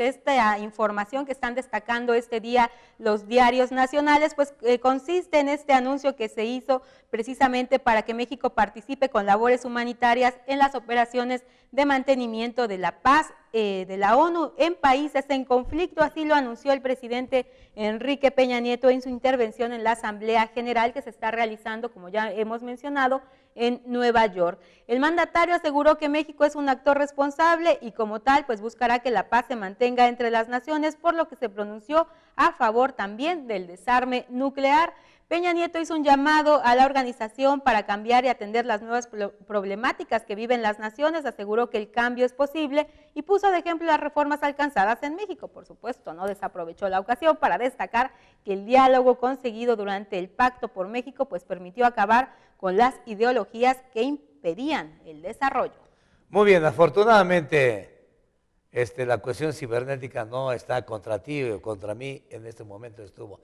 esta ah, información que están destacando este día los diarios nacionales, pues eh, consiste en este anuncio que se hizo precisamente para que México participe con labores humanitarias en las operaciones de mantenimiento de la paz eh, de la ONU en países en conflicto, así lo anunció el presidente Enrique Peña Nieto en su intervención en la Asamblea General que se está realizando, como ya hemos mencionado, en Nueva York. El mandatario aseguró que México es un actor responsable y como tal, pues buscará que la paz se mantenga entre las naciones, por lo que se pronunció a favor también del desarme nuclear. Peña Nieto hizo un llamado a la organización para cambiar y atender las nuevas problemáticas que viven las naciones, aseguró que el cambio es posible y puso de ejemplo las reformas alcanzadas en México. Por supuesto, no desaprovechó la ocasión para destacar que el diálogo conseguido durante el Pacto por México pues permitió acabar con las ideologías que impedían el desarrollo. Muy bien, afortunadamente este, la cuestión cibernética no está contra ti o contra mí en este momento estuvo.